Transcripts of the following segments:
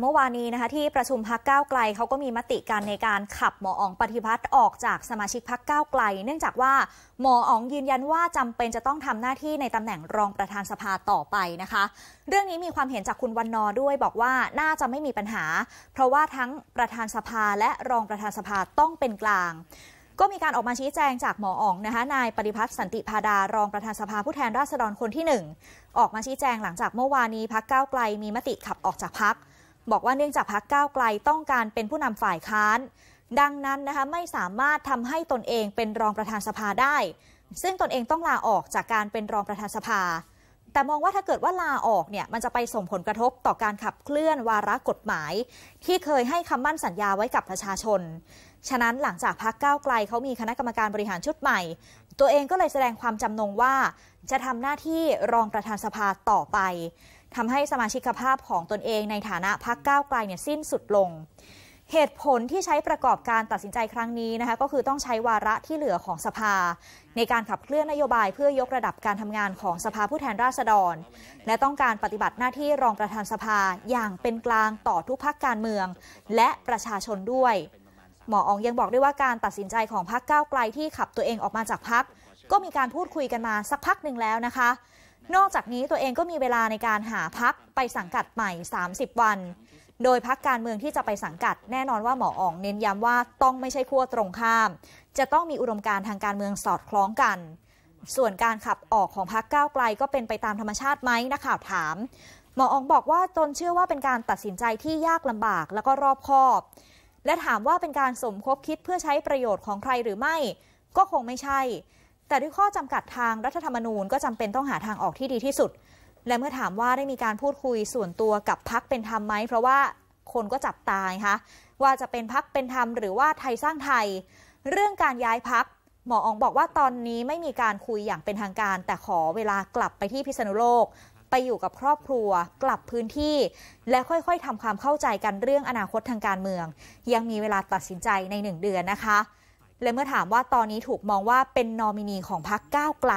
เมื่อวานนี้นะคะที่ประชุมพักก้าวไกลเขาก็มีมติการในการขับหมออ๋องปฏิพัฒน์ออกจากสมาชิกพักก้าวไกล เนื่องจากว่าหมออ๋องยืนยันว่าจำเป็นจะต้องทำหน้าที่ในตำแหน่งรองประธานสภาต่อไปนะคะ เรื่องนี้มีความเห็นจากคุณวันนอด้วยบอกว่าน่าจะไม่มีปัญหา เพราะว่าทั้งประธานสภาและรองประธานสภาต้องเป็นกลาง ก็มีการออกมาชี้แจงจากหมออ๋องนะคะนายปฏิพัฒน์สันติพาดารองประธานสภาผู้แทนราษฎรคนที่ 1 ออกมาชี้แจงหลังจากเมื่อวานนี้พักเก้าไกลมีมติขับออกจากพักบอกว่าเนื่องจากพักก้าวไกลต้องการเป็นผู้นำฝ่ายค้านดังนั้นนะคะไม่สามารถทำให้ตนเองเป็นรองประธานสภาได้ ซึ่งตนเองต้องลาออกจากการเป็นรองประธานสภา แต่มองว่าถ้าเกิดว่าลาออกเนี่ยมันจะไปส่งผลกระทบต่อการขับเคลื่อนวาระกฎหมาย ที่เคยให้คำมั่นสัญญาไว้กับประชาชน ฉะนั้นหลังจากพักก้าวไกลเขามีคณะกรรมการบริหารชุดใหม่ตัวเองก็เลยแสดงความจำนงว่า จะทำหน้าที่รองประธานสภาต่อไปทำให้สมาชิกภาพของตนเองในฐานะพักก้าวไกลเนี่ยสิ้นสุดลง เหตุผลที่ใช้ประกอบการตัดสินใจครั้งนี้นะคะก็คือต้องใช้วาระที่เหลือของสภา ในการขับเคลื่อนนโยบายเพื่อยกระดับการทำงานของสภาผู้แทนราษฎร และต้องการปฏิบัติหน้าที่รองประธานสภาอย่างเป็นกลางต่อทุกพักการเมืองและประชาชนด้วย หมออองยังบอกด้วยว่าการตัดสินใจของพักก้าวไกลที่ขับตัวเองออกมาจากพักก็มีการพูดคุยกันมาสักพักหนึ่งแล้วนะคะนอกจากนี้ตัวเองก็มีเวลาในการหาพักไปสังกัดใหม่ 30 วัน โดยพักการเมืองที่จะไปสังกัดแน่นอนว่าหมออ๋องเน้นย้ำว่าต้องไม่ใช่ขั้วตรงข้าม จะต้องมีอุดมการทางการเมืองสอดคล้องกัน ส่วนการขับออกของพักก้าวไกลก็เป็นไปตามธรรมชาติไหมนักข่าวถาม หมออ๋องบอกว่าตนเชื่อว่าเป็นการตัดสินใจที่ยากลำบากแล้วก็รอบคอบ และถามว่าเป็นการสมคบคิดเพื่อใช้ประโยชน์ของใครหรือไม่ ก็คงไม่ใช่แต่ด้วยข้อจำกัดทางรัฐธรรมนูญก็จำเป็นต้องหาทางออกที่ดีที่สุด และเมื่อถามว่าได้มีการพูดคุยส่วนตัวกับพักเป็นธรรมไหมเพราะว่าคนก็จับตาคะว่าจะเป็นพักเป็นธรรมหรือว่าไทยสร้างไทย เรื่องการย้ายพักหมออองบอกว่าตอนนี้ไม่มีการคุยอย่างเป็นทางการ แต่ขอเวลากลับไปที่พิษณุโลก ไปอยู่กับครอบครัว กลับพื้นที่ และค่อยๆทำความเข้าใจกันเรื่องอนาคตทางการเมือง ยังมีเวลาตัดสินใจในหนึ่งเดือนนะคะและเมื่อถามว่าตอนนี้ถูกมองว่าเป็นนอมินีของพรรคก้าวไกล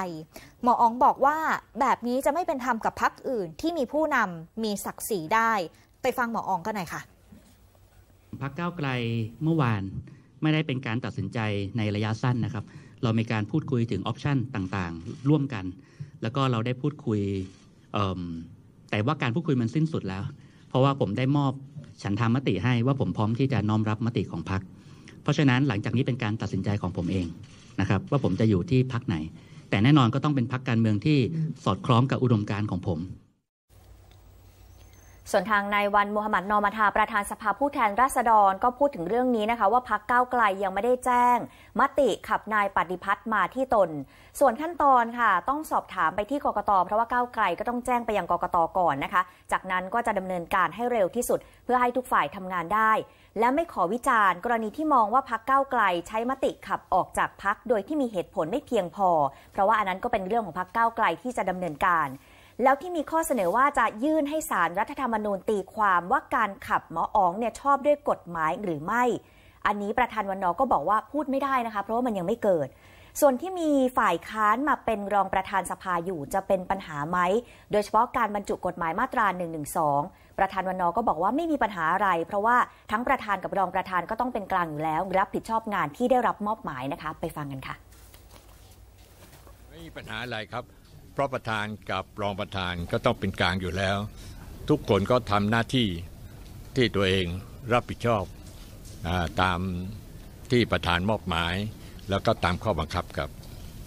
หมออองบอกว่าแบบนี้จะไม่เป็นธรรมกับพรรคอื่นที่มีผู้นำมีศักดิ์ศรีได้ ไปฟังหมออองกันหน่อยค่ะพรรคก้าวไกลเมื่อวานไม่ได้เป็นการตัดสินใจในระยะสั้นนะครับเรามีการพูดคุยถึงออปชันต่างๆร่วมกัน แล้วก็เราได้พูดคุยแต่ว่าการพูดคุยมันสิ้นสุดแล้ว เพราะว่าผมได้มอบฉันทามติให้ว่าผมพร้อมที่จะน้อมรับมติของพรรคเพราะฉะนั้นหลังจากนี้เป็นการตัดสินใจของผมเองนะครับว่าผมจะอยู่ที่พักไหน แต่แน่นอนก็ต้องเป็นพักการเมืองที่สอดคล้องกับอุดมการณ์ของผมส่วนทางนายวันมูฮัมหมัดนอมาธาประธานสภาผู้แทนราษฎรก็พูดถึงเรื่องนี้นะคะ ว่าพักเก้าไกลยังไม่ได้แจ้ง มติขับนายปฏิพัฒน์มาที่ตน ส่วนขั้นตอนค่ะ ต้องสอบถามไปที่กกตเพราะว่าเก้าไกลก็ต้องแจ้งไปยังกกตก่อนนะคะจากนั้นก็จะดำเนินการให้เร็วที่สุด เพื่อให้ทุกฝ่ายทำงานได้ และไม่ขอวิจารณ์กรณีที่มองว่าพักเก้าไกลใช้มติขับออกจากพักโดยที่มีเหตุผลไม่เพียงพอ เพราะว่าอันนั้นก็เป็นเรื่องของพักเก้าไกลที่จะดำเนินการแล้วที่มีข้อเสนอว่าจะยื่นให้สารรัฐธรรมนูญตีความว่าการขับหมออ๋องเนี่ยชอบด้วยกฎหมายหรือไม่ อันนี้ประธานวันนอก็บอกว่าพูดไม่ได้นะคะเพราะว่ามันยังไม่เกิด ส่วนที่มีฝ่ายค้านมาเป็นรองประธานสภาอยู่จะเป็นปัญหาไหม โดยเฉพาะการบรรจุกฎหมายมาตรา1นึประธานวันนอก็บอกว่าไม่มีปัญหาอะไร เพราะว่าทั้งประธานกับรองประธานก็ต้องเป็นกลางอยู่แล้ว รับผิดชอบงานที่ได้รับมอบหมายนะคะไปฟังกันค่ะ ไม่มีปัญหาอะไรครับเพราะประธานกับรองประธานก็ต้องเป็นกลางอยู่แล้ว ทุกคนก็ทำหน้าที่ที่ตัวเองรับผิดชอบอตามที่ประธานมอบหมาย แล้วก็ตามข้อบังคับกับ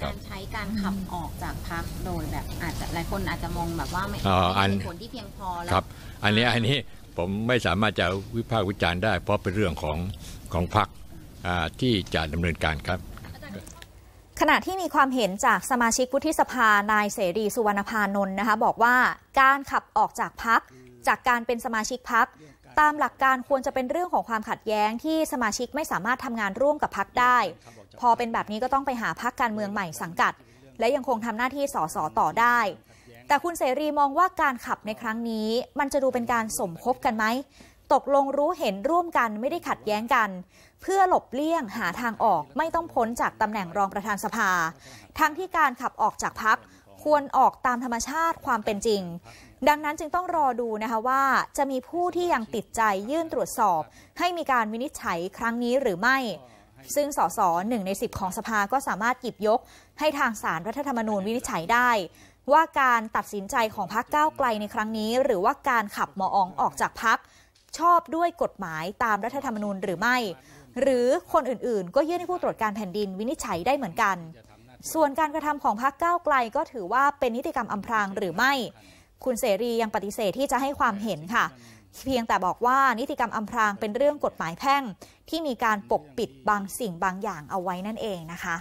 การใช้การขับออกจากพักโดยแบบอาจจะหลายคนอาจจะมองแบบว่าไม่เป็นผลที่เพียงพอแล้วครับ อันนี้อันนี้ผมไม่สามารถจะวิพากษ์วิจารณ์ได้เพราะเป็นเรื่องของของพักที่จะดำเนินการครับขณะที่มีความเห็นจากสมาชิกวุฒิสภา นายเสรีสุวรรณพานนท์นะคะบอกว่าการขับออกจากพัก จากการเป็นสมาชิกพัก ตามหลักการควรจะเป็นเรื่องของความขัดแย้งที่สมาชิกไม่สามารถทำงานร่วมกับพักได้ พอเป็นแบบนี้ก็ต้องไปหาพักการเมืองใหม่สังกัด และยังคงทำหน้าที่สสต่อได้ แต่คุณเสรีมองว่าการขับในครั้งนี้มันจะดูเป็นการสมคบกันไหมตกลงรู้เห็นร่วมกันไม่ได้ขัดแย้งกัน เพื่อหลบเลี่ยงหาทางออกไม่ต้องพ้นจากตำแหน่งรองประธานสภา ทั้งที่การขับออกจากพักควรออกตามธรรมชาติความเป็นจริง ดังนั้นจึงต้องรอดูนะคะว่าจะมีผู้ที่ยังติดใจยื่นตรวจสอบ ให้มีการวินิจฉัยครั้งนี้หรือไม่ ซึ่งสสหนึ่งในสิบของสภาก็สามารถหยิบยก ให้ทางสารรัฐธรรมนูญวินิจฉัยได้ ว่าการตัดสินใจของพรรคก้าวไกลในครั้งนี้ หรือว่าการขับมอองออกจากพรรคชอบด้วยกฎหมายตามรัฐธรรมนูญหรือไม่ หรือคนอื่นๆ ก็ยื่นให้ผู้ตรวจการแผ่นดินวินิจฉัยได้เหมือนกัน ส่วนการกระทำของพรรคก้าวไกลก็ถือว่าเป็นนิติกรรมอำพรางหรือไม่คุณเสรียังปฏิเสธที่จะให้ความเห็นค่ะ เพียงแต่บอกว่านิติกรรมอำพรางเป็นเรื่องกฎหมายแพ่งที่มีการปกปิดบางสิ่งบางอย่างเอาไว้นั่นเองนะคะ